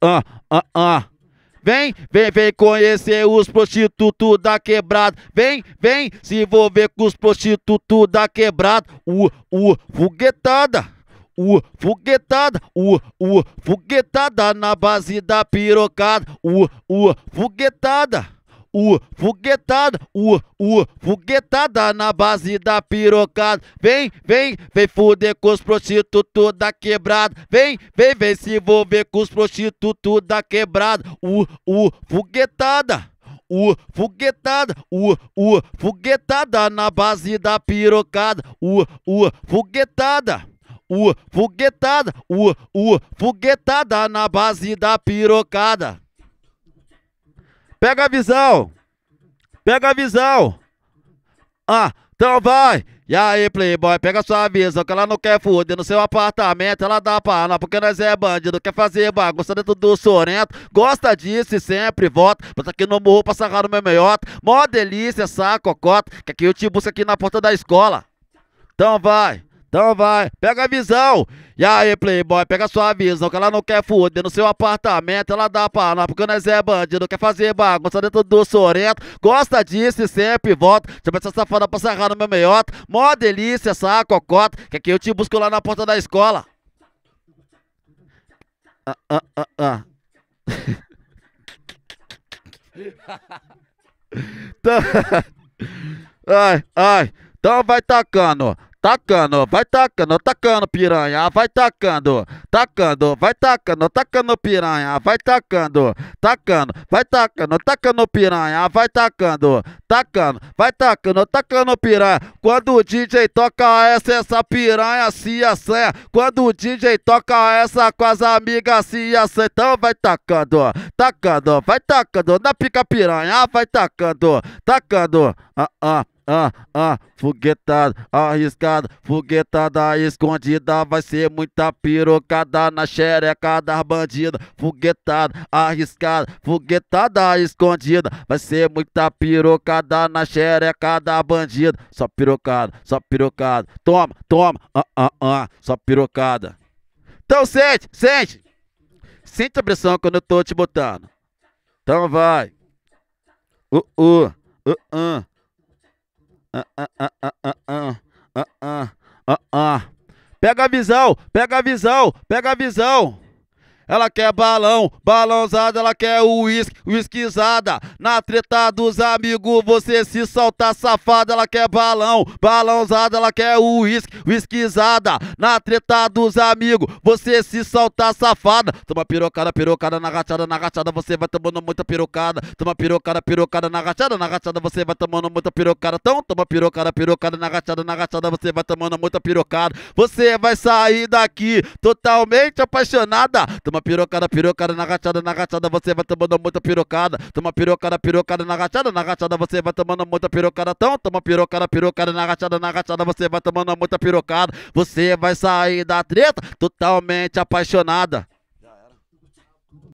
ah, ah, ah. Vem, vem, vem conhecer os prostitutos da quebrada. Vem, vem se envolver com os prostitutos da quebrada. O, o, foguetada. O, foguetada. O, o, foguetada na base da pirocada. O, o, foguetada o foguetada, o o foguetada na base da pirocada. Vem, vem, vem fuder com os prostitutos da quebrada. Vem, vem, vem se envolver com os prostitutos da quebrada. O o foguetada o foguetada, o o foguetada na base da pirocada, o o foguetada. O foguetada, o o foguetada na base da pirocada. Pega a visão. Pega a visão. Ah, então vai. E aí, playboy, pega sua visão que ela não quer foder no seu apartamento, ela dá pra nós, porque nós é bandido, quer fazer bagunça dentro do Sorento, gosta disso e sempre volta, bota aqui no morro pra sarrar no meu meiota, mó delícia essa cocota, que aqui eu te busco aqui na porta da escola. Então vai. Então vai, pega a visão. E aí, playboy, pega a sua visão, que ela não quer foder no seu apartamento, ela dá pra nós, porque nós é bandido, quer fazer bagunça dentro do Sorento, gosta disso e sempre volta, chama essa safada pra serrar no meu meiota, mó delícia essa cocota, quer é que eu te busco lá na porta da escola. Ah, ah, ah, ah. Tá. ai, ai, então vai tacando, Tacando, vai tacando, tacando piranha, vai tacando, tacando, vai tacando, tacando piranha, vai tacando, tacando, vai tacando, tacando piranha, vai tacando, tacando, vai tacando, tacando piranha. Quando o DJ toca essa, essa piranha se assanha. Quando o DJ toca essa com as amigas se assanha. Então vai tacando, tacando, vai tacando, na pica piranha, vai tacando, tacando, ah, ah ah, ah, foguetada arriscada, foguetada escondida, vai ser muita pirocada na xereca da bandida. Foguetada arriscada, foguetada escondida, vai ser muita pirocada na xereca da bandida. Só pirocada, só pirocada, toma, toma, ah, ah, ah, só pirocada. Então sente, sente, sente a pressão quando eu tô te botando. Então vai. Uh, uh, uh, uh. Pega a visão, pega a visão, pega a visão ela quer balão, balãozada, ela quer o uísque, uísquezada. Na treta dos amigos, você se solta safada, ela quer balão, balãozada, ela quer o uísque, uísquezada. Na treta dos amigos, você se solta safada. Toma pirocada, pirocada na rachada, na rachada, você vai tomando muita pirocada. Toma pirocada, pirocada na rachada, na rachada, você vai tomando muita pirocada. Então toma pirocada, pirocada na rachada, na rachada, você vai tomando muita pirocada. Você vai sair daqui totalmente apaixonada. Toma Toma pirocada, pirocada na rachada, na rachada você vai tomando muita pirocada. Toma pirocada, pirocada na rachada, na rachada você vai tomando muita pirocada. Então toma pirocada, pirocada na rachada, na rachada você vai tomando muita pirocada. Você vai sair da treta totalmente apaixonada.